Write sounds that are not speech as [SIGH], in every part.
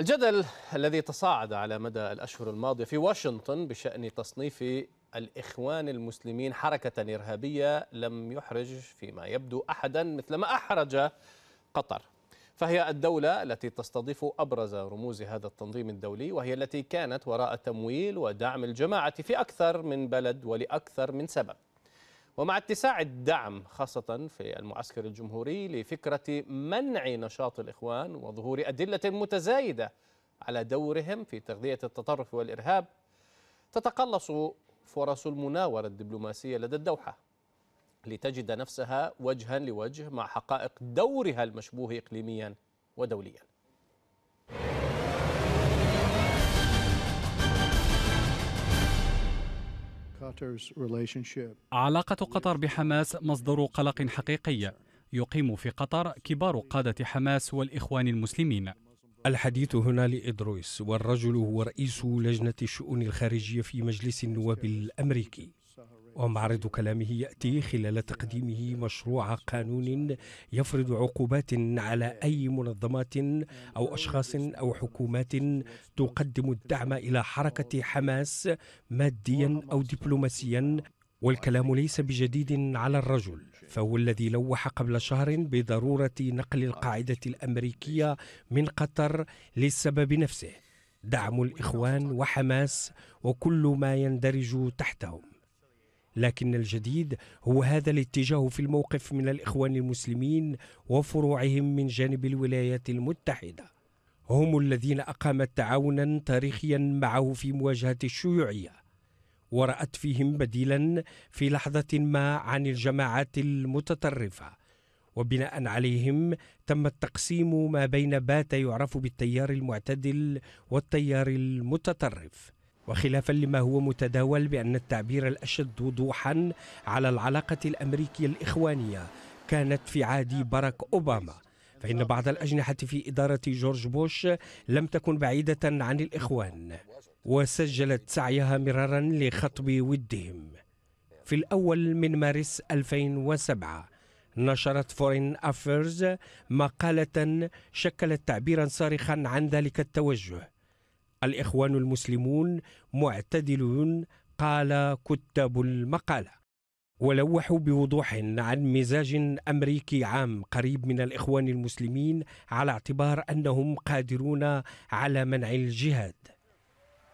الجدل الذي تصاعد على مدى الأشهر الماضية في واشنطن بشأن تصنيف الإخوان المسلمين حركة إرهابية لم يحرج فيما يبدو أحدا مثل ما أحرج قطر فهي الدولة التي تستضيف أبرز رموز هذا التنظيم الدولي وهي التي كانت وراء تمويل ودعم الجماعة في أكثر من بلد ولأكثر من سبب ومع اتساع الدعم خاصة في المعسكر الجمهوري لفكرة منع نشاط الإخوان وظهور أدلة متزايدة على دورهم في تغذية التطرف والإرهاب تتقلص فرص المناورة الدبلوماسية لدى الدوحة لتجد نفسها وجها لوجه مع حقائق دورها المشبوه إقليميا ودوليا علاقة قطر بحماس مصدر قلق حقيقي يقيم في قطر كبار قادة حماس والإخوان المسلمين الحديث هنا لإدرويس والرجل هو رئيس لجنة الشؤون الخارجية في مجلس النواب الأمريكي ومعرض كلامه ياتي خلال تقديمه مشروع قانون يفرض عقوبات على اي منظمات او اشخاص او حكومات تقدم الدعم الى حركه حماس ماديا او دبلوماسيا والكلام ليس بجديد على الرجل فهو الذي لوح قبل شهر بضروره نقل القاعده الامريكيه من قطر للسبب نفسه دعم الاخوان وحماس وكل ما يندرج تحتهم لكن الجديد هو هذا الاتجاه في الموقف من الإخوان المسلمين وفروعهم من جانب الولايات المتحدة هم الذين أقامت تعاونا تاريخيا معه في مواجهة الشيوعية ورأت فيهم بديلا في لحظة ما عن الجماعات المتطرفة وبناء عليهم تم التقسيم ما بين بات يعرف بالتيار المعتدل والتيار المتطرف وخلافا لما هو متداول بأن التعبير الأشد وضوحا على العلاقة الأمريكية الإخوانية كانت في عهد باراك أوباما فإن بعض الأجنحة في إدارة جورج بوش لم تكن بعيدة عن الإخوان وسجلت سعيها مرارا لخطب ودهم في الأول من مارس 2007 نشرت فورين أفيرز مقالة شكلت تعبيرا صارخا عن ذلك التوجه الإخوان المسلمون معتدلون قال كتاب المقالة ولوحوا بوضوح عن مزاج امريكي عام قريب من الاخوان المسلمين على اعتبار انهم قادرون على منع الجهاد.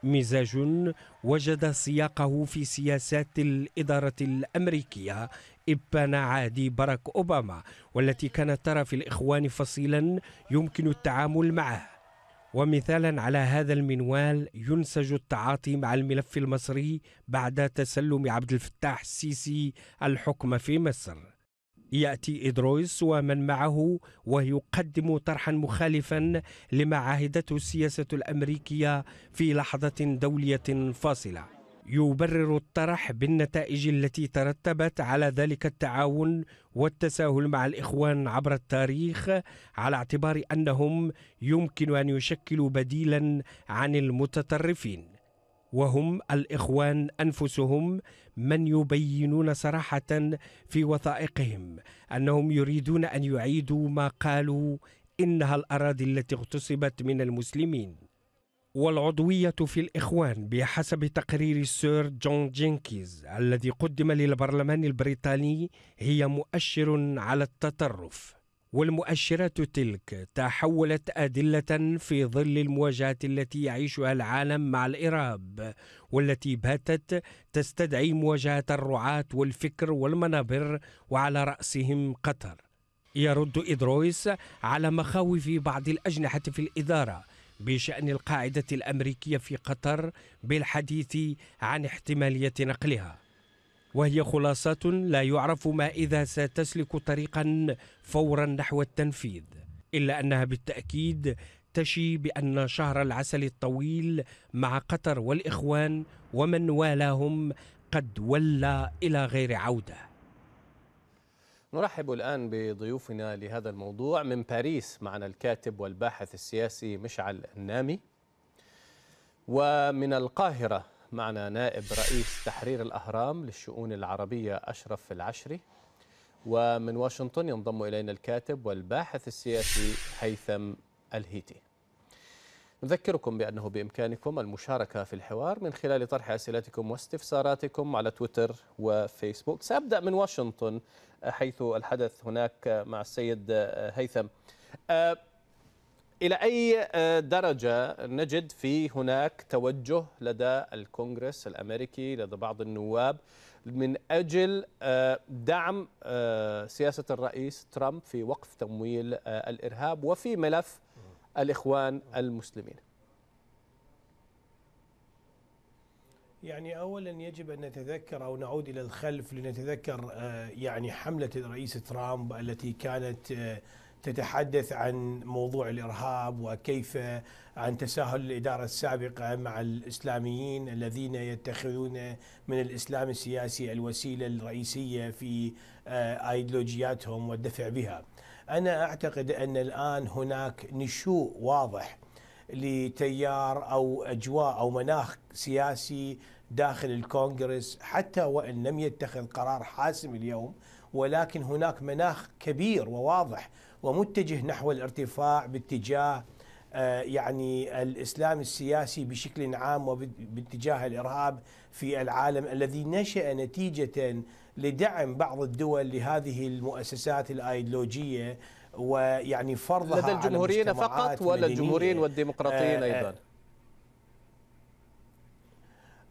مزاج وجد سياقه في سياسات الاداره الامريكيه ابان عهد باراك اوباما والتي كانت ترى في الاخوان فصيلا يمكن التعامل معه. ومثالا على هذا المنوال ينسج التعاطي مع الملف المصري بعد تسلم عبد الفتاح السيسي الحكم في مصر ياتي ادرويس ومن معه ويقدم طرحا مخالفا لما عهدته السياسه الامريكيه في لحظه دوليه فاصله يبرر الطرح بالنتائج التي ترتبت على ذلك التعاون والتساهل مع الاخوان عبر التاريخ على اعتبار انهم يمكن ان يشكلوا بديلا عن المتطرفين وهم الاخوان انفسهم من يبينون صراحه في وثائقهم انهم يريدون ان يعيدوا ما قالوا انها الاراضي التي اغتصبت من المسلمين والعضوية في الإخوان بحسب تقرير سير جون جينكيز الذي قدم للبرلمان البريطاني هي مؤشر على التطرف والمؤشرات تلك تحولت أدلة في ظل المواجهة التي يعيشها العالم مع الإرهاب والتي باتت تستدعي مواجهة الرعاة والفكر والمنابر وعلى رأسهم قطر يرد إدرويس على مخاوف بعض الأجنحة في الإدارة بشأن القاعدة الأمريكية في قطر بالحديث عن احتمالية نقلها وهي خلاصات لا يعرف ما إذا ستسلك طريقا فورا نحو التنفيذ إلا أنها بالتأكيد تشي بأن شهر العسل الطويل مع قطر والإخوان ومن والاهم قد ولى إلى غير عوده نرحب الآن بضيوفنا لهذا الموضوع من باريس معنا الكاتب والباحث السياسي مشعل النامي ومن القاهرة معنا نائب رئيس تحرير الأهرام للشؤون العربية أشرف العشري ومن واشنطن ينضم إلينا الكاتب والباحث السياسي هيثم الهيتي نذكركم بأنه بإمكانكم المشاركة في الحوار من خلال طرح أسئلتكم واستفساراتكم على تويتر وفيسبوك سأبدأ من واشنطن آه، حيث الحدث هناك آه، مع السيد آه، هيثم إلى أي درجة نجد في هناك توجه لدى الكونغرس الأمريكي لدى بعض النواب من أجل دعم سياسة الرئيس ترامب في وقف تمويل الإرهاب وفي ملف الإخوان المسلمين يعني اولا يجب ان نتذكر او نعود الى الخلف لنتذكر آه، يعني حمله الرئيس ترامب التي كانت آه، تتحدث عن موضوع الارهاب وكيف عن تساهل الاداره السابقه مع الاسلاميين الذين يتخذون من الاسلام السياسي الوسيله الرئيسيه في آه، ايديولوجياتهم والدفع بها. أنا أعتقد أن الآن هناك نشوء واضح لتيار أو أجواء أو مناخ سياسي داخل الكونغرس حتى وإن لم يتخذ قرار حاسم اليوم ولكن هناك مناخ كبير وواضح ومتجه نحو الارتفاع باتجاه آه، يعني الاسلام السياسي بشكل عام وباتجاه الارهاب في العالم الذي نشا نتيجه لدعم بعض الدول لهذه المؤسسات الايديولوجيه ويعني فرضها لدى الجمهوريين فقط ولا الجمهوريين والديمقراطيين آه، آه، ايضا؟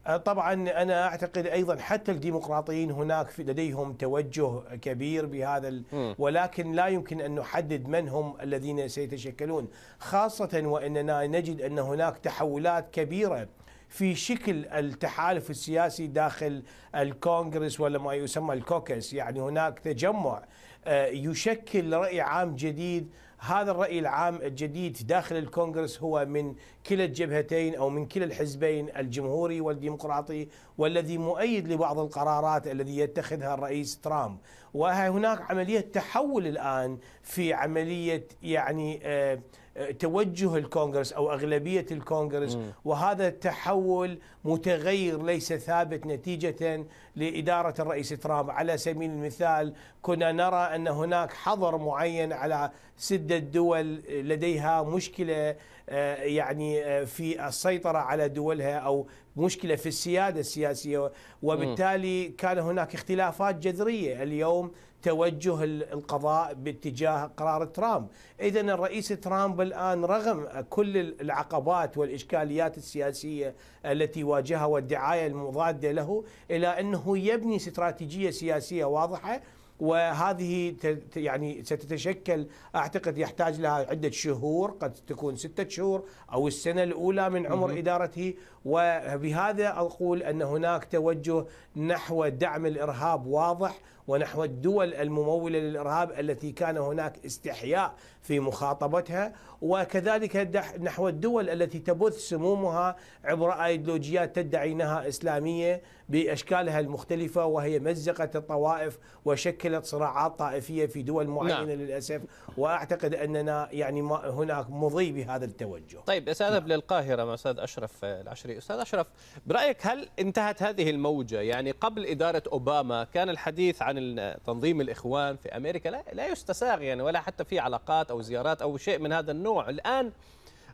آه، طبعا انا اعتقد ايضا حتى الديمقراطيين هناك لديهم توجه كبير بهذا ال... ولكن لا يمكن ان نحدد من هم الذين سيتشكلون خاصه واننا نجد ان هناك تحولات كبيره في شكل التحالف السياسي داخل الكونغرس ولا ما يسمى الكوكس يعني هناك تجمع آه، يشكل رأي عام جديد هذا الرأي العام الجديد داخل الكونغرس هو من كلا الجبهتين أو من كلا الحزبين الجمهوري والديمقراطي والذي مؤيد لبعض القرارات الذي يتخذها الرئيس ترامب وهناك عملية تحول الآن في عملية يعني آه، آه، توجه الكونغرس أو أغلبية الكونغرس وهذا التحول متغير ليس ثابت نتيجة لإدارة الرئيس ترامب على سبيل المثال كنا نرى أن هناك حظر معين على سدة دول لديها مشكلة آه، يعني في السيطرة على دولها أو مشكلة في السيادة السياسية وبالتالي كان هناك اختلافات جذرية اليوم توجه القضاء باتجاه قرار ترامب إذا الرئيس ترامب الآن رغم كل العقبات والإشكاليات السياسية التي واجهها والدعاية المضادة له إلى أنه يبني استراتيجية سياسية واضحة وهذه يعني ستتشكل اعتقد يحتاج لها عده شهور قد تكون سته شهور او السنه الاولى من عمر مم. ادارته وبهذا اقول ان هناك توجه نحو دعم الارهاب واضح ونحو الدول المموله للارهاب التي كان هناك استحياء في مخاطبتها وكذلك نحو الدول التي تبث سمومها عبر ايديولوجيات تدعي انها اسلاميه باشكالها المختلفه وهي مزقت الطوائف وشكلت صراعات طائفيه في دول معينه نعم. للاسف واعتقد اننا يعني ما هناك مضي بهذا التوجه. طيب استاذ نعم. للقاهره مع استاذ اشرف العشري، استاذ اشرف برايك هل انتهت هذه الموجه يعني قبل اداره اوباما كان الحديث عن تنظيم الاخوان في امريكا لا, لا يستساغ يعني ولا حتى في علاقات او زيارات او شيء من هذا النوع، الان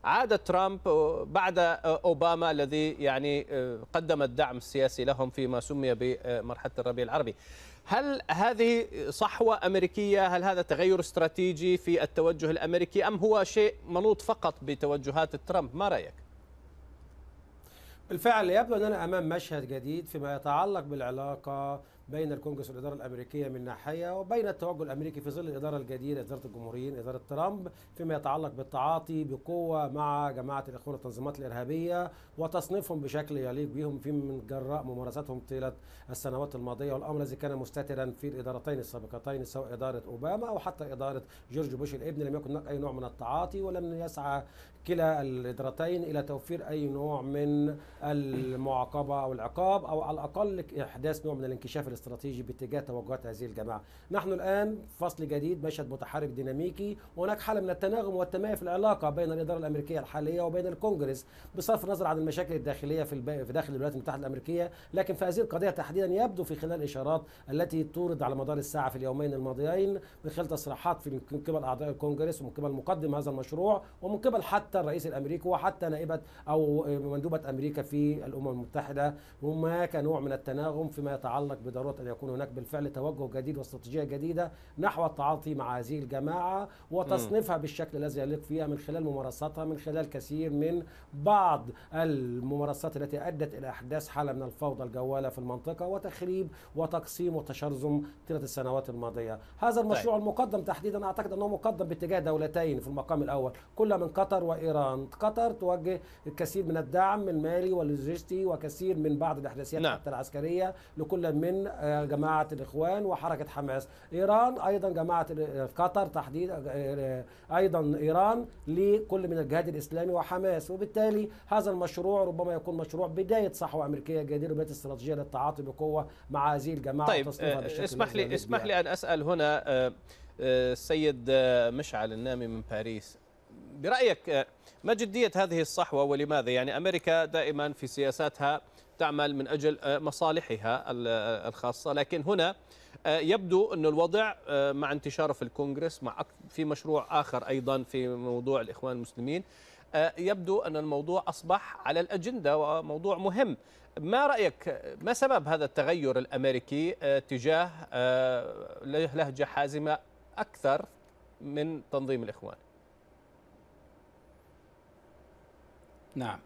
عاد ترامب بعد أوباما الذي يعني أه، قدم الدعم السياسي لهم فيما سمي بمرحلة الربيع العربي هل هذه صحوة أمريكية هل هذا تغير استراتيجي في التوجه الأمريكي أم هو شيء منوط فقط بتوجهات ترامب ما رأيك؟ بالفعل يبدو أننا أمام مشهد جديد فيما يتعلق بالعلاقة بين الكونجرس والاداره الامريكيه من ناحيه وبين التوجه الامريكي في ظل الاداره الجديده اداره الجمهوريين اداره ترامب فيما يتعلق بالتعاطي بقوه مع جماعه الاخوان التنظيمات الارهابيه وتصنيفهم بشكل يليق بهم في من جراء ممارساتهم طيله السنوات الماضيه والامر الذي كان مستترا في الادارتين السابقتين سواء اداره اوباما او حتى اداره جورج بوش الابن لم يكن هناك اي نوع من التعاطي ولم يسعى كلا الإدارتين إلى توفير أي نوع من المعاقبة أو العقاب أو على الأقل إحداث نوع من الانكشاف الاستراتيجي باتجاه توجهات هذه الجماعة نحن الآن فصل جديد مشهد متحرك ديناميكي وهناك حالة من التناغم والتمايل في العلاقة بين الإدارة الأمريكية الحالية وبين الكونجرس بصرف النظر عن المشاكل الداخلية في, في داخل الولايات المتحدة الأمريكية لكن في هذه القضية تحديدا يبدو في خلال الإشارات التي تورد على مدار الساعة في اليومين الماضيين من خلال تصريحات من قبل أعضاء الكونجرس ومن قبل مقدم هذا المشروع ومن قبل حتى حتى الرئيس الامريكي وحتى نائبه او مندوبه امريكا في الامم المتحده هناك نوع من التناغم فيما يتعلق بضروره ان يكون هناك بالفعل توجه جديد واستراتيجيه جديده نحو التعاطي مع هذه الجماعه وتصنيفها بالشكل الذي يليق فيها من خلال ممارساتها من خلال كثير من بعض الممارسات التي ادت الى احداث حاله من الفوضى الجواله في المنطقه وتخريب وتقسيم وتشرذم طيله السنوات الماضيه هذا المشروع طيب. المقدم تحديدا اعتقد انه مقدم باتجاه دولتين في المقام الاول كل من قطر إيران قطر توجه الكثير من الدعم المالي واللوجستي وكثير من بعض الإحداثيات نعم. حتى العسكرية لكل من آه، جماعة الإخوان وحركة حماس إيران أيضا جماعة آه، قطر تحديد آه، أيضا إيران لكل من الجهاد الإسلامي وحماس وبالتالي هذا المشروع ربما يكون مشروع بداية صحوة أمريكية جديدة وبداية استراتيجية للتعاطي بقوة مع هذه الجماعة طيب اسمح لي اسمح لي أن أسأل هنا السيد مشعل النامي من باريس برأيك آه، ما جدية هذه الصحوة ولماذا يعني أمريكا دائما في سياساتها تعمل من أجل آه، مصالحها آه، الخاصة لكن هنا يبدو أن الوضع مع انتشاره في الكونغرس مع في مشروع آخر أيضا في موضوع الإخوان المسلمين يبدو أن الموضوع أصبح على الأجندة وموضوع مهم ما رأيك ما سبب هذا التغير الأمريكي تجاه لهجة حازمة أكثر من تنظيم الإخوان نعم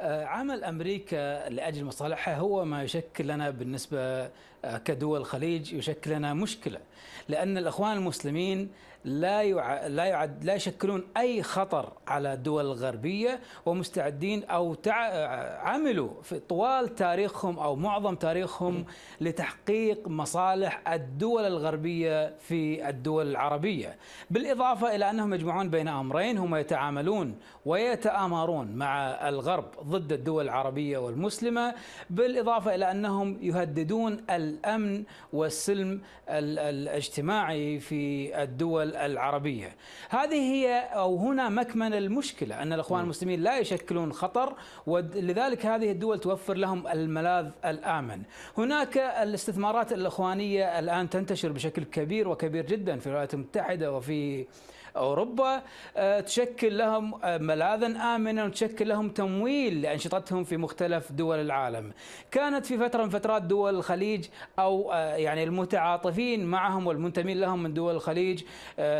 آه، عمل أمريكا لأجل مصالحها هو ما يشكل لنا بالنسبة آه، كدول الخليج يشكل لنا مشكلة لأن الأخوان المسلمين لا يع... لا يعد لا يشكلون اي خطر على الدول الغربيه ومستعدين او تع... عملوا في طوال تاريخهم او معظم تاريخهم لتحقيق مصالح الدول الغربيه في الدول العربيه، بالاضافه الى انهم يجمعون بين امرين هم يتعاملون ويتآمرون مع الغرب ضد الدول العربيه والمسلمه، بالاضافه الى انهم يهددون الامن والسلم الاجتماعي في الدول العربية هذه هي أو هنا مكمن المشكلة أن الإخوان المسلمين لا يشكلون خطر ولذلك هذه الدول توفر لهم الملاذ الآمن هناك الاستثمارات الإخوانية الآن تنتشر بشكل كبير وكبير جدا في الولايات المتحدة وفي أوروبا آه، تشكل لهم آه، ملاذا آمنا وتشكل لهم تمويل لأنشطتهم في مختلف دول العالم كانت في فترة من فترات دول الخليج أو آه، يعني المتعاطفين معهم والمنتمين لهم من دول الخليج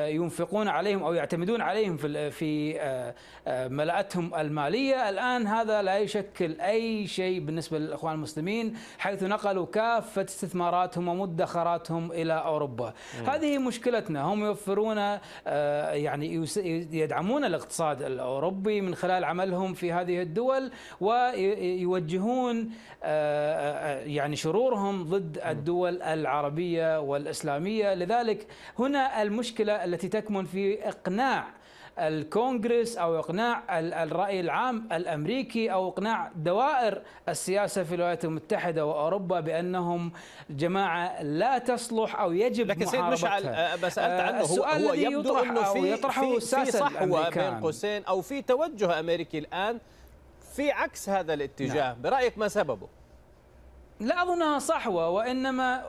ينفقون عليهم أو يعتمدون عليهم في في ملاءتهم المالية الآن هذا لا يشكل أي شيء بالنسبة للإخوان المسلمين حيث نقلوا كافة استثماراتهم ومدخراتهم إلى أوروبا م. هذه مشكلتنا هم يوفرون يعني يدعمون الاقتصاد الاوروبي من خلال عملهم في هذه الدول ويوجهون آه، آه، يعني شرورهم ضد الدول العربيه والاسلاميه لذلك هنا المشكله التي تكمن في اقناع الكونغرس أو إقناع الرأي العام الأمريكي أو إقناع دوائر السياسة في الولايات المتحدة وأوروبا بأنهم جماعة لا تصلح أو يجب لكن سيد مشعل آه، سألت عنه هو, هو يبدو أنه في, يطرحه في, في صحوة بين قوسين أو في توجه أمريكي الآن في عكس هذا الاتجاه نعم. برأيك ما سببه؟ لا أظنها صحوة وإنما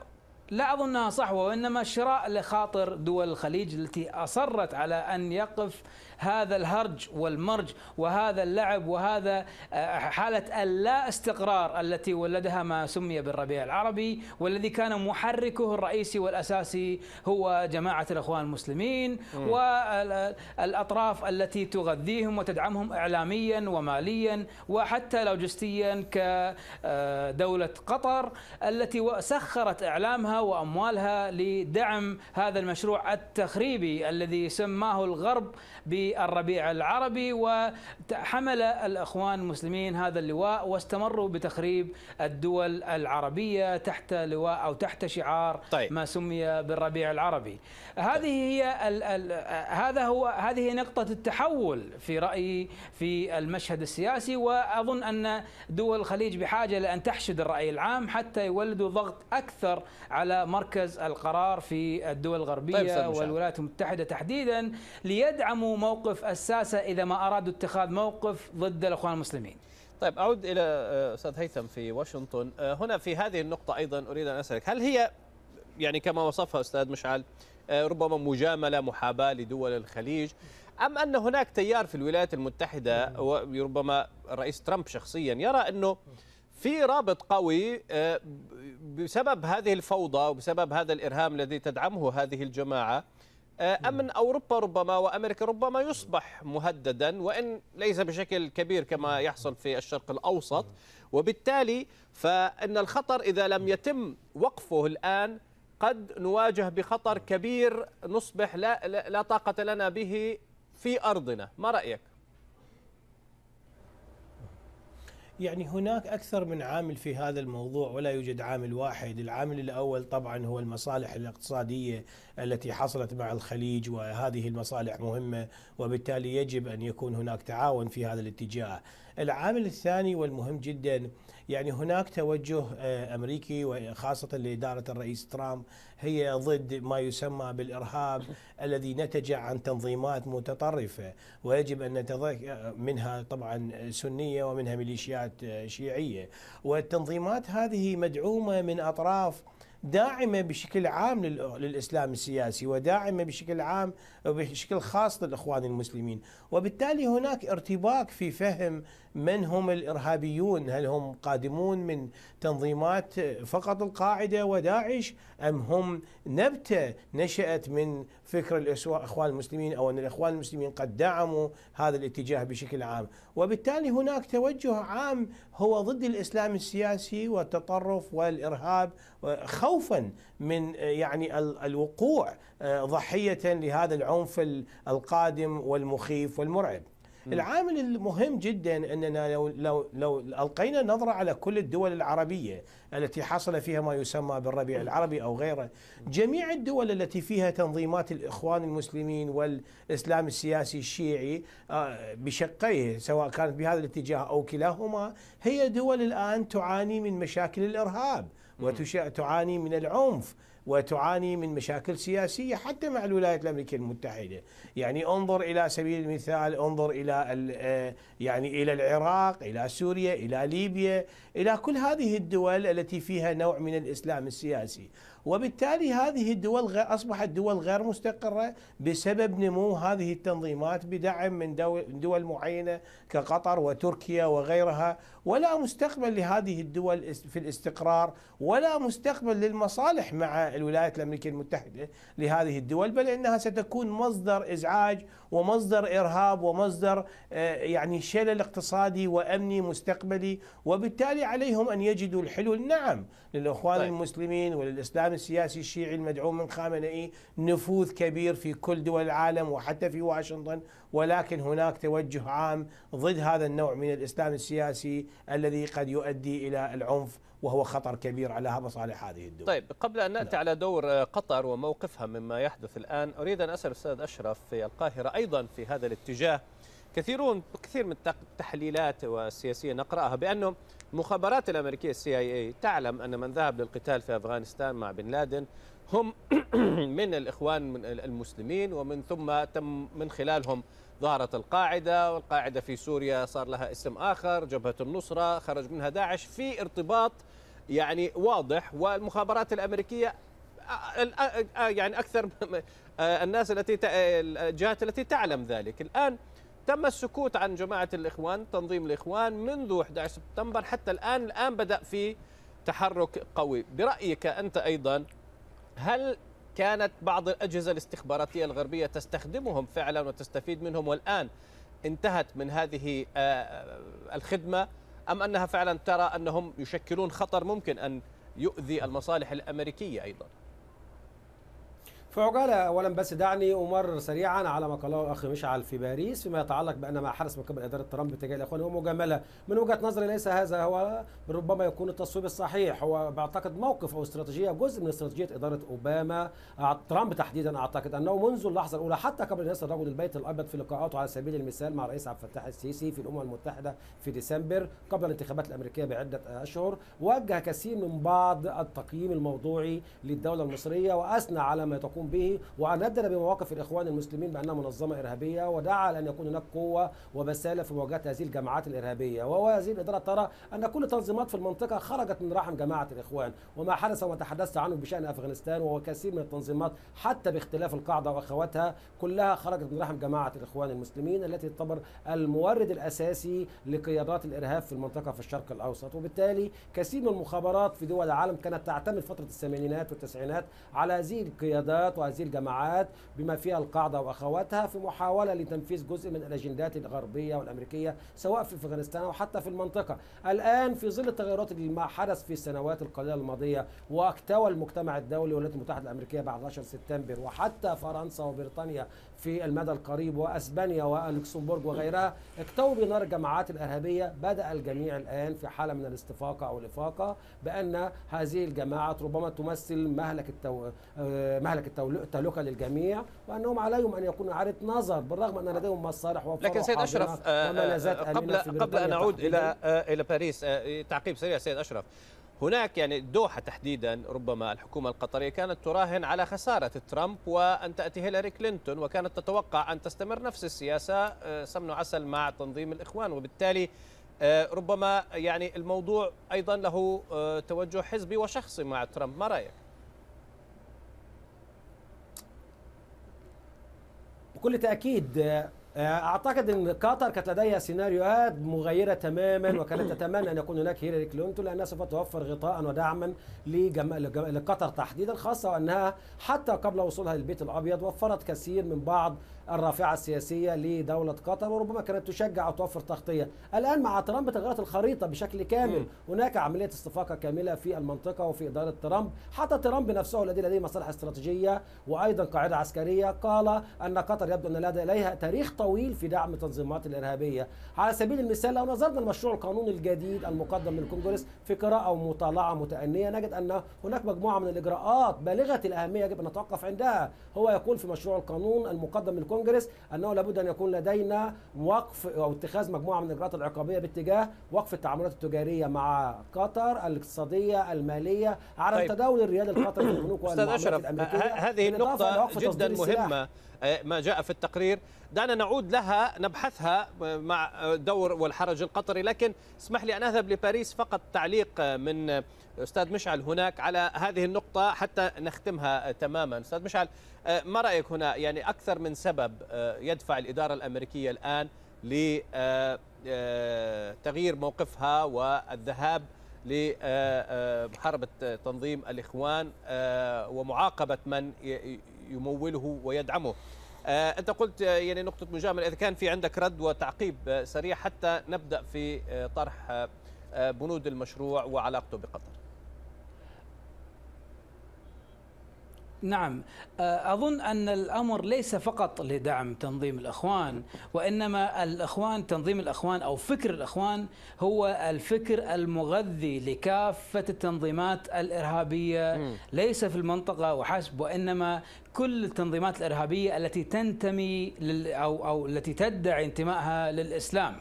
لا أظنها صحوة وإنما شراء لخاطر دول الخليج التي أصرت على أن يقف هذا الهرج والمرج وهذا اللعب وهذا آه، حالة اللا استقرار التي ولدها ما سمي بالربيع العربي والذي كان محركه الرئيسي والأساسي هو جماعة الإخوان المسلمين والأطراف التي تغذيهم وتدعمهم إعلاميا وماليا وحتى لوجستيا كدولة آه، قطر التي سخرت إعلامها وأموالها لدعم هذا المشروع التخريبي الذي سماه الغرب ب الربيع العربي وحمل الأخوان المسلمين هذا اللواء واستمروا بتخريب الدول العربية تحت لواء أو تحت شعار طيب. ما سمي بالربيع العربي هذه طيب. هي ال ال هذا هو هذه نقطة التحول في رأيي في المشهد السياسي وأظن أن دول الخليج بحاجة لأن تحشد الرأي العام حتى يولدوا ضغط أكثر على مركز القرار في الدول الغربية طيب والولايات المتحدة تحديدا ليدعموا موقف موقف الساسة إذا ما أرادوا اتخاذ موقف ضد الأخوان المسلمين طيب أعود إلى آه، أستاذ هيثم في واشنطن آه، هنا في هذه النقطة أيضا أريد أن أسألك هل هي يعني كما وصفها أستاذ مشعل آه، ربما مجاملة محاباة لدول الخليج أم أن هناك تيار في الولايات المتحدة وربما الرئيس ترامب شخصيا يرى أنه في رابط قوي بسبب هذه الفوضى وبسبب هذا الإرهام الذي تدعمه هذه الجماعة آه، أمن أوروبا ربما وأمريكا ربما يصبح مهددا وإن ليس بشكل كبير كما يحصل في الشرق الأوسط وبالتالي فإن الخطر إذا لم يتم وقفه الآن قد نواجه بخطر كبير نصبح لا, لا, لا طاقة لنا به في أرضنا ما رأيك؟ يعني هناك أكثر من عامل في هذا الموضوع ولا يوجد عامل واحد العامل الأول طبعا هو المصالح الاقتصادية التي حصلت مع الخليج وهذه المصالح مهمة وبالتالي يجب أن يكون هناك تعاون في هذا الاتجاه العامل الثاني والمهم جدا يعني هناك توجه آه، امريكي وخاصه لاداره الرئيس ترامب هي ضد ما يسمى بالارهاب الذي نتج عن تنظيمات متطرفه ويجب ان نتذكر آه، منها طبعا سنيه ومنها ميليشيات آه، شيعيه والتنظيمات هذه مدعومه من اطراف داعمة بشكل عام للإسلام السياسي وداعمة بشكل عام وبشكل خاص للإخوان المسلمين وبالتالي هناك ارتباك في فهم من هم الإرهابيون هل هم قادمون من تنظيمات فقط القاعدة وداعش أم هم نبتة نشأت من فكر الإخوان المسلمين أو أن الإخوان المسلمين قد دعموا هذا الاتجاه بشكل عام وبالتالي هناك توجه عام هو ضد الإسلام السياسي والتطرف والإرهاب خوفا من آه، يعني الوقوع آه، ضحيه لهذا العنف القادم والمخيف والمرعب. العامل المهم جدا اننا لو لو لو القينا نظره على كل الدول العربيه التي حصل فيها ما يسمى بالربيع العربي او غيره، جميع الدول التي فيها تنظيمات الاخوان المسلمين والاسلام السياسي الشيعي آه، بشقيه سواء كانت بهذا الاتجاه او كلاهما، هي دول الان تعاني من مشاكل الارهاب. وتعاني من العنف وتعاني من مشاكل سياسية حتى مع الولايات الأمريكية المتحدة يعني انظر إلى سبيل المثال انظر إلى آه، يعني إلى العراق إلى سوريا إلى ليبيا إلى كل هذه الدول التي فيها نوع من الإسلام السياسي وبالتالي هذه الدول أصبحت دول غير مستقرة بسبب نمو هذه التنظيمات بدعم من دول معينة كقطر وتركيا وغيرها ولا مستقبل لهذه الدول في الاستقرار ولا مستقبل للمصالح مع الولايات الأمريكية المتحدة لهذه الدول بل إنها ستكون مصدر إزعاج ومصدر إرهاب ومصدر آه، يعني شلل اقتصادي وأمني مستقبلي وبالتالي عليهم أن يجدوا الحلول نعم للإخوان طيب. المسلمين وللإسلام السياسي الشيعي المدعوم من خامنئي نفوذ كبير في كل دول العالم وحتى في واشنطن ولكن هناك توجه عام ضد هذا النوع من الاسلام السياسي الذي قد يؤدي الى العنف وهو خطر كبير على مصالح هذه الدول. طيب قبل ان ناتي نعم. على دور قطر وموقفها مما يحدث الان اريد ان اسال أستاذ اشرف في القاهره ايضا في هذا الاتجاه كثيرون كثير من التحليلات والسياسيه نقراها بانه مخابرات الأمريكية السي اي اي تعلم أن من ذهب للقتال في أفغانستان مع بن لادن هم [CLEARS THROAT] من الإخوان من المسلمين ومن ثم تم من خلالهم ظهرت القاعدة والقاعدة في سوريا صار لها اسم آخر جبهة النصرة خرج منها داعش في ارتباط يعني واضح والمخابرات الأمريكية آه، آه، آه، يعني أكثر [LAUGHS] الناس التي الجهات التي تعلم ذلك الآن تم السكوت عن جماعة الإخوان تنظيم الإخوان منذ 11 سبتمبر حتى الآن الآن بدأ في تحرك قوي برأيك أنت أيضا هل كانت بعض الأجهزة الاستخباراتية الغربية تستخدمهم فعلا وتستفيد منهم والآن انتهت من هذه آه، آه، الخدمة أم أنها فعلا ترى أنهم يشكلون خطر ممكن أن يؤذي المصالح الأمريكية أيضا في عجالة أولا بس دعني أمر سريعا على ما قاله الأخ مشعل في باريس فيما يتعلق بأن ما حدث من قبل إدارة ترامب تجاه الإخوان هو مجاملة من وجهة نظري ليس هذا هو ربما يكون التصويب الصحيح هو بعتقد موقف أو استراتيجية جزء من استراتيجية إدارة أوباما ترامب تحديدا أعتقد أنه منذ اللحظة الأولى حتى قبل أن يصل رجل البيت الأبيض في لقاءاته على سبيل المثال مع الرئيس عبد الفتاح السيسي في الأمم المتحدة في ديسمبر قبل الانتخابات الأمريكية بعدة أشهر وجه كثير من بعض التقييم الموضوعي للدولة المصرية وأثنى على ما تقوم يقوم به وندد بمواقف الاخوان المسلمين بانها منظمه ارهابيه ودعا لان يكون هناك قوه وبساله في مواجهه هذه الجماعات الارهابيه وهذه الاداره ترى ان كل تنظيمات في المنطقه خرجت من رحم جماعه الاخوان وما حدث وما تحدثت عنه بشان افغانستان وهو كثير من التنظيمات حتى باختلاف القاعده واخواتها كلها خرجت من رحم جماعه الاخوان المسلمين التي تعتبر المورد الاساسي لقيادات الارهاب في المنطقه في الشرق الاوسط وبالتالي كثير من المخابرات في دول العالم كانت تعتمد فتره الثمانينات والتسعينات على هذه القيادات الجمعيات وهذه الجماعات بما فيها القاعده واخواتها في محاوله لتنفيذ جزء من الاجندات الغربيه والامريكيه سواء في افغانستان او حتى في المنطقه. الان في ظل التغيرات اللي ما حدث في السنوات القليله الماضيه واكتوى المجتمع الدولي والولايات المتحده الامريكيه بعد 10 سبتمبر وحتى فرنسا وبريطانيا في المدى القريب واسبانيا ولوكسمبورغ وغيرها اكتووا بنار الجماعات الارهابيه بدا الجميع الان في حاله من الاستفاقه او الافاقه بان هذه الجماعات ربما تمثل مهلك التو... آه، مهلك التهلكه للجميع وانهم عليهم ان يكونوا عارف نظر بالرغم ان لديهم مصالح وفروع لكن سيد اشرف آه، قبل قبل ان اعود الى آه، الى باريس تعقيب سريع سيد اشرف هناك يعني الدوحة تحديدا ربما الحكومة القطرية كانت تراهن على خسارة ترامب وأن تأتي هيلاري كلينتون وكانت تتوقع أن تستمر نفس السياسة آه، سمن وعسل مع تنظيم الإخوان وبالتالي آه، ربما يعني الموضوع أيضا له آه، توجه حزبي وشخصي مع ترامب ما رأيك؟ بكل تأكيد آه، اعتقد ان قطر كانت لديها سيناريوهات مغيره تماما [COUGHS] وكانت تتمنى ان يكون هناك هيلاري كلينتون لانها سوف توفر غطاء ودعما لقطر تحديدا خاصه وانها حتى قبل وصولها للبيت الابيض وفرت كثير من بعض الرافعه السياسيه لدوله قطر وربما كانت تشجع او توفر تغطيه الان مع ترامب تغيرت الخريطه بشكل كامل م. هناك عمليه استفاقه كامله في المنطقه وفي اداره ترامب حتى ترامب نفسه الذي لديه مصالح استراتيجيه وايضا قاعده عسكريه قال ان قطر يبدو ان لدى اليها تاريخ طويل في دعم التنظيمات الارهابيه على سبيل المثال لو نظرنا المشروع القانون الجديد المقدم للكونغرس في قراءه ومطالعه متانيه نجد ان هناك مجموعه من الاجراءات بالغه الاهميه يجب ان نتوقف عندها هو يقول في مشروع القانون المقدم للكونجرس الكونجرس انه لابد ان يكون لدينا وقف او اتخاذ مجموعه من الاجراءات العقابيه باتجاه وقف التعاملات التجاريه مع قطر الاقتصاديه الماليه على طيب. تداول الرياده القطري للبنوك البنوك والمعاملات الامريكيه هذه النقطه جدا مهمه آه، ما جاء في التقرير دعنا نعود لها نبحثها مع دور والحرج القطري لكن اسمح لي أن أذهب لباريس فقط تعليق من أستاذ مشعل هناك على هذه النقطة حتى نختمها تماما أستاذ مشعل آه، ما رأيك هنا يعني أكثر من سبب آه، يدفع الإدارة الأمريكية الآن لتغيير موقفها والذهاب لحرب تنظيم الإخوان ومعاقبة من يموله ويدعمه آه، أنت قلت آه، يعني نقطة مجاملة إذا كان في عندك رد وتعقيب آه، سريع حتى نبدأ في طرح بنود المشروع وعلاقته بقطر نعم آه، أظن أن الأمر ليس فقط لدعم تنظيم الأخوان وإنما الأخوان تنظيم الأخوان أو فكر الأخوان هو الفكر المغذي لكافة التنظيمات الإرهابية ليس في المنطقة وحسب وإنما كل التنظيمات الإرهابية التي تنتمي أو, أو التي تدعي انتمائها للإسلام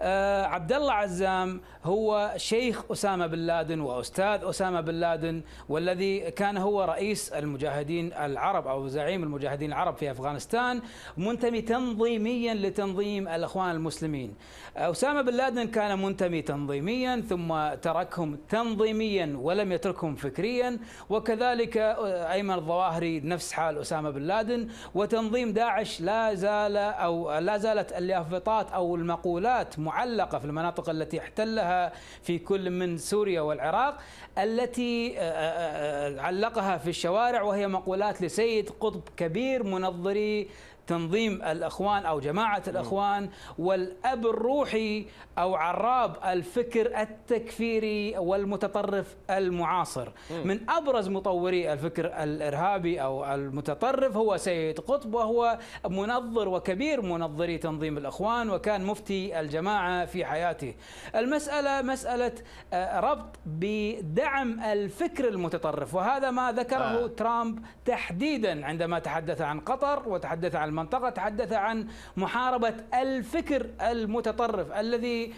آه، عبد الله عزام هو شيخ أسامة بن لادن وأستاذ أسامة بن لادن والذي كان هو رئيس المجاهدين العرب أو زعيم المجاهدين العرب في أفغانستان منتمي تنظيميا لتنظيم الأخوان المسلمين آه، أسامة بن لادن كان منتمي تنظيميا ثم تركهم تنظيميا ولم يتركهم فكريا وكذلك آه، أيمن الظواهري نفس حال أسامة بن لادن وتنظيم داعش لا زال أو لا زالت اليافطات أو المقولات معلقة في المناطق التي احتلها في كل من سوريا والعراق التي آه، آه، آه، علقها في الشوارع وهي مقولات لسيد قطب كبير منظري تنظيم الأخوان أو جماعة الأخوان والأب الروحي أو عراب الفكر التكفيري والمتطرف المعاصر من أبرز مطوري الفكر الإرهابي أو المتطرف هو سيد قطب وهو منظر وكبير منظري تنظيم الأخوان وكان مفتي الجماعة في حياته المسألة مسألة آه، ربط بدعم الفكر المتطرف وهذا ما ذكره آه. ترامب تحديدا عندما تحدث عن قطر وتحدث عن المنطقة تحدث عن محاربة الفكر المتطرف الذي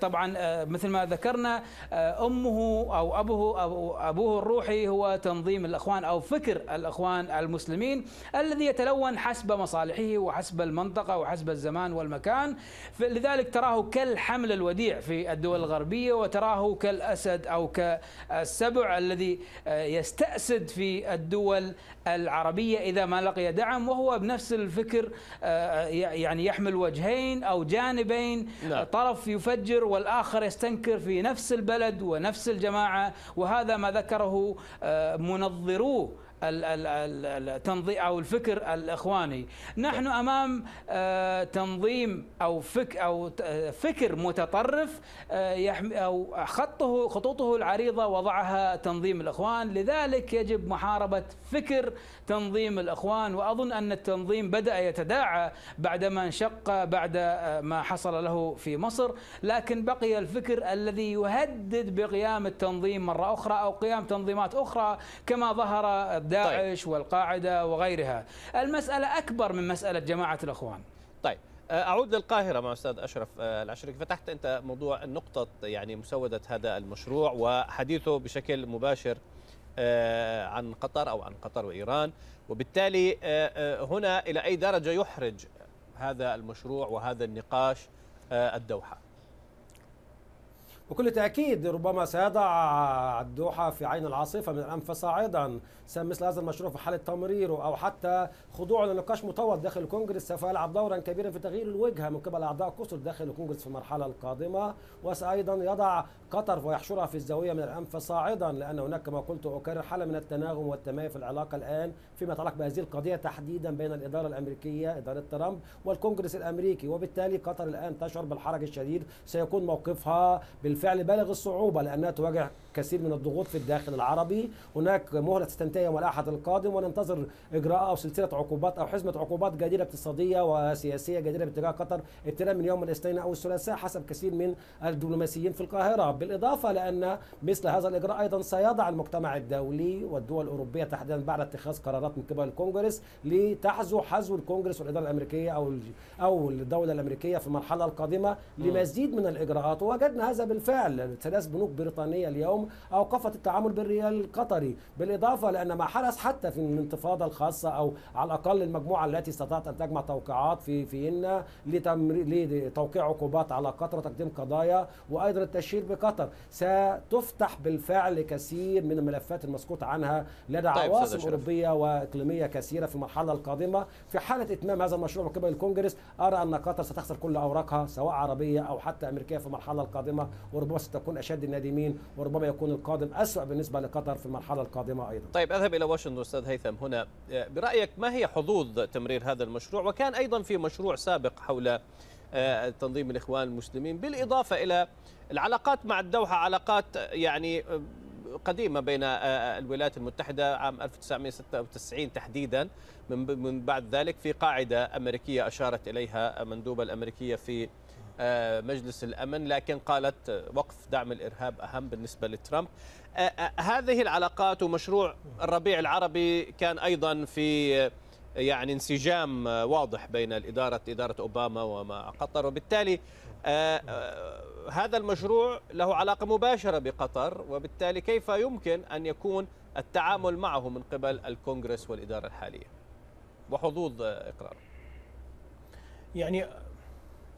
طبعا آه، مثل ما ذكرنا آه، أمه أو أبوه أو أبوه الروحي هو تنظيم الأخوان أو فكر الأخوان المسلمين الذي يتلون حسب مصالحه وحسب المنطقة وحسب الزمان والمكان لذلك تراه كالحمل الوديع في الدول الغربية وتراه كالأسد أو كالسبع الذي آه، يستأسد في الدول العربية إذا ما لقي دعم وهو بنفس الفكر آه، آه، يعني يحمل وجهين أو جانبين لا. نعم. طرف يفجر والآخر يستنكر في نفس البلد ونفس الجماعة وهذا ما ذكره آه، منظروه التنظيم أو الفكر الإخواني نحن طيب. أمام آه، تنظيم أو فك أو فكر متطرف آه، أو خطه خطوطه العريضة وضعها تنظيم الإخوان لذلك يجب محاربة فكر تنظيم الإخوان وأظن أن التنظيم بدأ يتداعى بعدما انشق بعد آه، ما حصل له في مصر لكن بقي الفكر الذي يهدد بقيام التنظيم مرة أخرى أو قيام تنظيمات أخرى كما ظهر داعش طيب. والقاعدة وغيرها المسألة أكبر من مسألة جماعة الأخوان طيب آه، أعود للقاهرة مع أستاذ أشرف آه، العشري فتحت أنت موضوع نقطة يعني مسودة هذا المشروع وحديثه بشكل مباشر آه، عن قطر أو عن قطر وإيران وبالتالي هنا إلى أي درجة يحرج هذا المشروع وهذا النقاش الدوحة بكل تأكيد ربما سيضع الدوحة في عين العاصفة من الآن فصاعدا مثل هذا المشروع في حالة تمريره أو حتى خضوعه لنقاش مطول داخل الكونجرس سوف يلعب دورا كبيرا في تغيير الوجهة من قبل أعضاء كسر داخل الكونجرس في المرحلة القادمة وسأيضا يضع قطر ويحشرها في الزاوية من الآن فصاعدا لأن هناك كما قلت أكرر حالة من التناغم والتمايل في العلاقة الآن فيما يتعلق بهذه القضية تحديدا بين الإدارة الأمريكية إدارة ترامب والكونجرس الأمريكي وبالتالي قطر الآن تشعر بالحرج الشديد سيكون موقفها بال بالفعل بالغ الصعوبة لأنها تواجه كثير من الضغوط في الداخل العربي هناك مهلة تنتهي يوم الأحد القادم وننتظر إجراء أو سلسلة عقوبات أو حزمة عقوبات جديدة اقتصادية وسياسية جديدة باتجاه قطر ابتداء من يوم الاثنين أو الثلاثاء حسب كثير من الدبلوماسيين في القاهرة بالإضافة لأن مثل هذا الإجراء أيضا سيضع المجتمع الدولي والدول الأوروبية تحديدا بعد اتخاذ قرارات من قبل الكونجرس لتحذو حذو الكونجرس والإدارة الأمريكية أو أو الدولة الأمريكية في المرحلة القادمة لمزيد من الإجراءات ووجدنا هذا بالفعل بالفعل ثلاث بنوك بريطانية اليوم أوقفت التعامل بالريال القطري بالإضافة لأن ما حدث حتى في الانتفاضة الخاصة أو على الأقل المجموعة التي استطاعت أن تجمع توقيعات في فيينا لتوقيع عقوبات على قطر وتقديم قضايا وأيضا التشهير بقطر ستفتح بالفعل كثير من الملفات المسكوت عنها لدى طيب عواصم أوروبية وإقليمية كثيرة في المرحلة القادمة في حالة إتمام هذا المشروع من قبل الكونجرس أرى أن قطر ستخسر كل أوراقها سواء عربية أو حتى أمريكية في المرحلة القادمة وربما ستكون أشد النادمين وربما يكون القادم أسوأ بالنسبة لقطر في المرحلة القادمة أيضا طيب أذهب إلى واشنطن أستاذ هيثم هنا آه، برأيك ما هي حظوظ تمرير هذا المشروع وكان أيضا في مشروع سابق حول آه، تنظيم الإخوان المسلمين بالإضافة إلى العلاقات مع الدوحة علاقات آه، يعني قديمة بين الولايات المتحدة عام 1996 تحديدا من بعد ذلك في قاعدة أمريكية أشارت إليها مندوبة الأمريكية في آه، مجلس الأمن لكن قالت آه، وقف دعم الإرهاب أهم بالنسبة لترامب آه، هذه العلاقات ومشروع الربيع العربي كان أيضا في يعني انسجام واضح بين الإدارة إدارة أوباما وما قطر وبالتالي هذا المشروع له علاقة مباشرة بقطر وبالتالي كيف يمكن أن يكون التعامل معه من قبل الكونغرس والإدارة الحالية وحظوظ إقراره يعني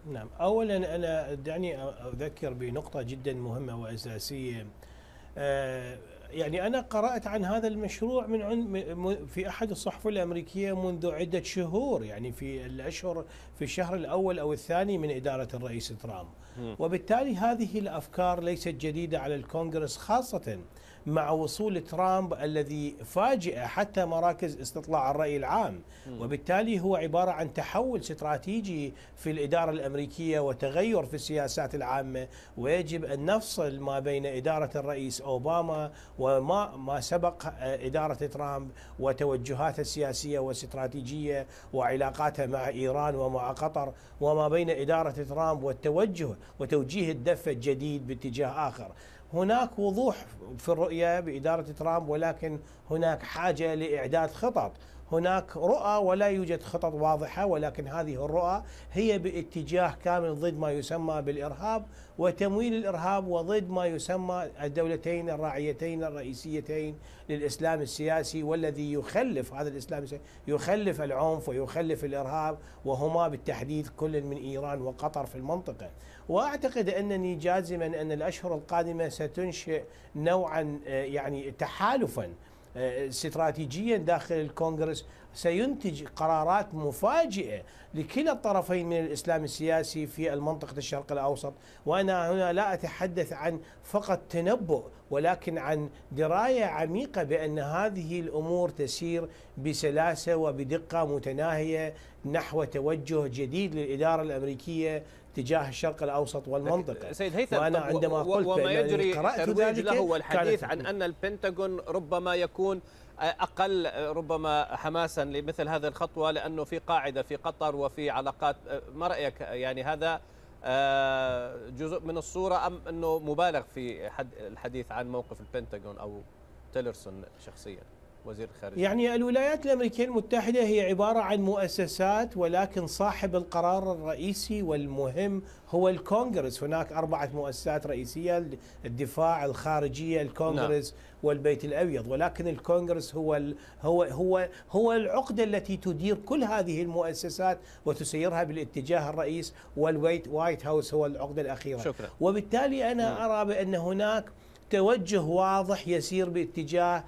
نعم اولا انا دعني اذكر بنقطه جدا مهمه واساسيه آه، يعني انا قرات عن هذا المشروع من في احد الصحف الامريكيه منذ عده شهور يعني في الاشهر في الشهر الاول او الثاني من اداره الرئيس ترامب وبالتالي هذه الأفكار ليست جديدة على الكونغرس خاصة مع وصول ترامب الذي فاجئ حتى مراكز استطلاع الرأي العام وبالتالي هو عبارة عن تحول استراتيجي في الإدارة الأمريكية وتغير في السياسات العامة ويجب أن نفصل ما بين إدارة الرئيس أوباما وما ما سبق آه، إدارة ترامب وتوجهاته السياسية والاستراتيجية وعلاقاتها مع إيران ومع قطر وما بين إدارة ترامب والتوجه وتوجيه الدفة الجديد باتجاه آخر هناك وضوح في الرؤية بإدارة ترامب ولكن هناك حاجة لإعداد خطط هناك رؤى ولا يوجد خطط واضحة ولكن هذه الرؤى هي باتجاه كامل ضد ما يسمى بالإرهاب وتمويل الإرهاب وضد ما يسمى الدولتين الراعيتين الرئيسيتين للإسلام السياسي والذي يخلف هذا الإسلام السياسي يخلف العنف ويخلف الإرهاب وهما بالتحديد كل من إيران وقطر في المنطقة واعتقد انني جازما ان الاشهر القادمه ستنشئ نوعا آه، يعني تحالفا آه، استراتيجيا داخل الكونغرس سينتج قرارات مفاجئه لكلا الطرفين من الاسلام السياسي في المنطقه الشرق الاوسط، وانا هنا لا اتحدث عن فقط تنبؤ ولكن عن درايه عميقه بان هذه الامور تسير بسلاسه وبدقه متناهيه نحو توجه جديد للاداره الامريكيه تجاه الشرق الاوسط والمنطقه سيد هيثم وانا عندما قلت وما يجري ذلك هو الحديث عن ان البنتاغون ربما يكون اقل ربما حماسا لمثل هذه الخطوه لانه في قاعده في قطر وفي علاقات ما رايك يعني هذا آه، جزء من الصوره ام انه مبالغ في الحديث عن موقف البنتاغون او تيلرسون شخصيا وزير الخارجية يعني الولايات الأمريكية المتحدة هي عبارة عن مؤسسات ولكن صاحب القرار الرئيسي والمهم هو الكونغرس هناك أربعة مؤسسات رئيسية الدفاع الخارجية الكونغرس نعم. والبيت الأبيض ولكن الكونغرس هو هو هو هو العقدة التي تدير كل هذه المؤسسات وتسيرها بالاتجاه الرئيس والوايت وايت هاوس هو العقدة الأخيرة شكرا. وبالتالي أنا نعم. أرى بأن هناك توجه واضح يسير باتجاه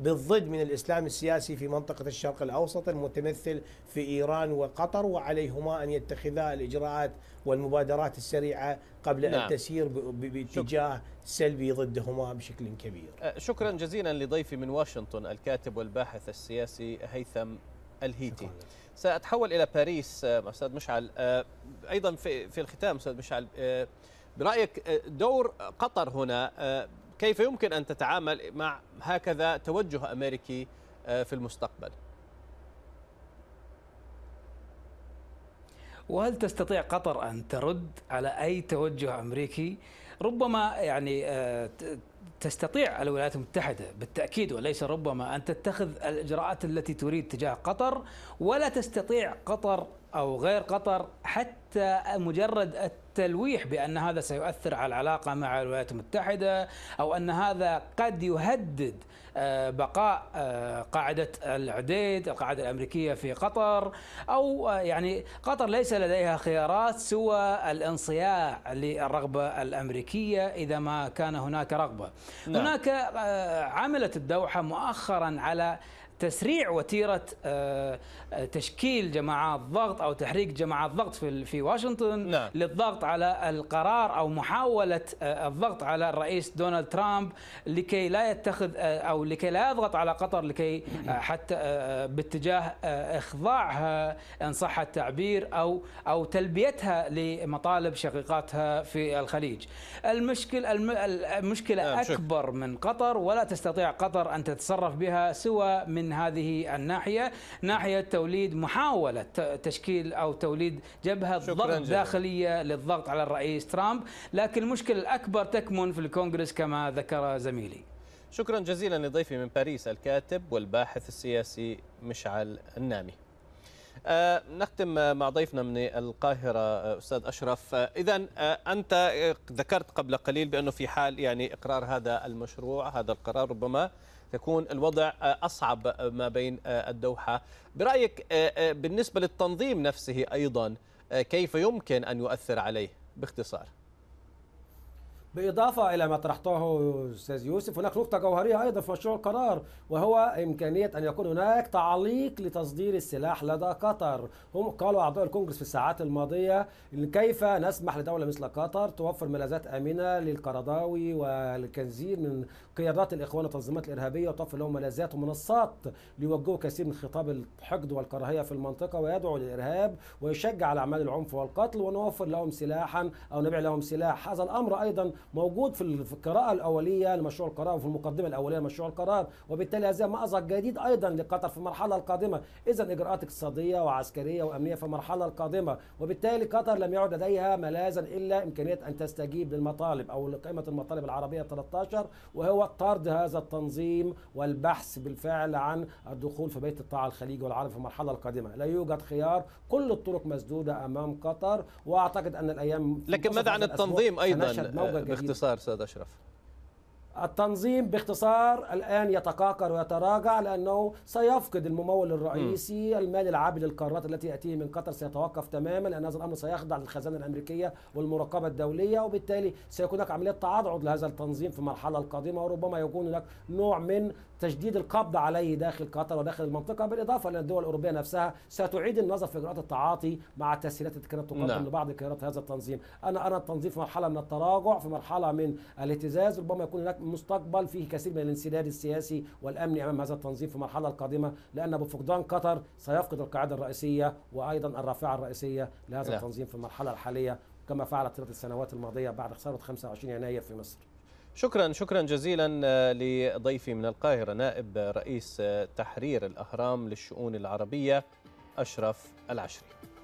بالضد من الإسلام السياسي في منطقة الشرق الأوسط المتمثل في إيران وقطر وعليهما أن يتخذا الإجراءات والمبادرات السريعة قبل نعم. أن تسير باتجاه سلبي ضدهما بشكل كبير أه، شكرا جزيلا لضيفي من واشنطن الكاتب والباحث السياسي هيثم الهيتي سأتحول إلى باريس أه، أستاذ مشعل أه، أيضا في الختام أستاذ مشعل برأيك دور قطر هنا كيف يمكن أن تتعامل مع هكذا توجه أمريكي آه، في المستقبل وهل تستطيع قطر أن ترد على أي توجه أمريكي ربما يعني آه، تستطيع الولايات المتحدة بالتأكيد وليس ربما أن تتخذ الإجراءات التي تريد تجاه قطر ولا تستطيع قطر أو غير قطر حتى مجرد التلويح بأن هذا سيؤثر على العلاقة مع الولايات المتحدة أو أن هذا قد يهدد آه، بقاء آه، قاعدة العديد القاعدة الأمريكية في قطر أو آه، يعني قطر ليس لديها خيارات سوى الانصياع للرغبة الأمريكية إذا ما كان هناك رغبة نعم. هناك عملت الدوحة مؤخرا على تسريع وتيره آه، آه، تشكيل جماعات ضغط او تحريك جماعات ضغط في في واشنطن نعم. للضغط على القرار او محاوله آه، الضغط على الرئيس دونالد ترامب لكي لا يتخذ او لكي لا يضغط على قطر لكي حتى باتجاه اخضاعها ان صح التعبير او او تلبيتها لمطالب شقيقاتها في الخليج. المشكل المشكله نعم، اكبر من قطر ولا تستطيع قطر ان تتصرف بها سوى من من هذه الناحية ناحية توليد محاولة تشكيل أو توليد جبهة ضغط داخلية للضغط على الرئيس ترامب لكن المشكلة الأكبر تكمن في الكونغرس كما ذكر زميلي شكرا جزيلا لضيفي من باريس الكاتب والباحث السياسي مشعل النامي آه، نختم مع ضيفنا من القاهرة آه، أستاذ أشرف آه، إذا أنت ذكرت قبل قليل بأنه في حال يعني إقرار هذا المشروع هذا القرار ربما تكون الوضع آه، أصعب آه، ما بين آه، الدوحة برأيك بالنسبة للتنظيم نفسه أيضا كيف يمكن أن يؤثر عليه باختصار بالاضافه الى ما طرحته استاذ يوسف هناك نقطه جوهريه ايضا في مشروع القرار وهو امكانيه ان يكون هناك تعليق لتصدير السلاح لدى قطر هم قالوا اعضاء الكونجرس في الساعات الماضيه كيف نسمح لدوله مثل قطر توفر ملاذات امنه للقرضاوي والكنزير من قيادات الاخوان والتنظيمات الارهابيه وتوفر لهم ملاذات ومنصات ليوجهوا كثير من خطاب الحقد والكراهيه في المنطقه ويدعو للارهاب ويشجع على اعمال العنف والقتل ونوفر لهم سلاحا او نبيع لهم سلاح هذا الامر ايضا موجود في القراءه الاوليه لمشروع القرار وفي المقدمه الاوليه لمشروع القرار وبالتالي هذا مازق جديد ايضا لقطر في المرحله القادمه اذا اجراءات اقتصاديه وعسكريه وامنيه في المرحله القادمه وبالتالي قطر لم يعد لديها ملاذا الا امكانيه ان تستجيب للمطالب او لقائمه المطالب العربيه 13 وهو طرد هذا التنظيم والبحث بالفعل عن الدخول في بيت الطاعه الخليجي والعربي في المرحله القادمه لا يوجد خيار كل الطرق مسدوده امام قطر واعتقد ان الايام لكن ماذا عن التنظيم ايضا باختصار استاذ اشرف التنظيم باختصار الآن يتقاقر ويتراجع لأنه سيفقد الممول الرئيسي م. المال العابر للقارات التي يأتيه من قطر سيتوقف تماما لأن هذا الأمر سيخضع للخزانة الأمريكية والمراقبة الدولية وبالتالي سيكون هناك عملية تعضعض لهذا التنظيم في المرحلة القادمة وربما يكون هناك نوع من تشديد القبض عليه داخل قطر وداخل المنطقة بالإضافة إلى الدول الأوروبية نفسها ستعيد النظر في إجراءات التعاطي مع التسهيلات التي كانت تقدم نعم. لبعض قيادات هذا التنظيم أنا أرى التنظيم في مرحلة من التراجع في مرحلة من الاهتزاز ربما يكون هناك مستقبل فيه كثير من الانسداد السياسي والامني امام هذا التنظيم في المرحله القادمه لان بفقدان قطر سيفقد القاعده الرئيسيه وايضا الرافعه الرئيسيه لهذا لا. نعم. التنظيم في المرحله الحاليه كما فعلت ثلاث السنوات الماضيه بعد خساره 25 يناير في مصر. شكرا شكرا جزيلا آه، لضيفي من القاهره نائب رئيس آه، تحرير الاهرام للشؤون العربيه اشرف العشري.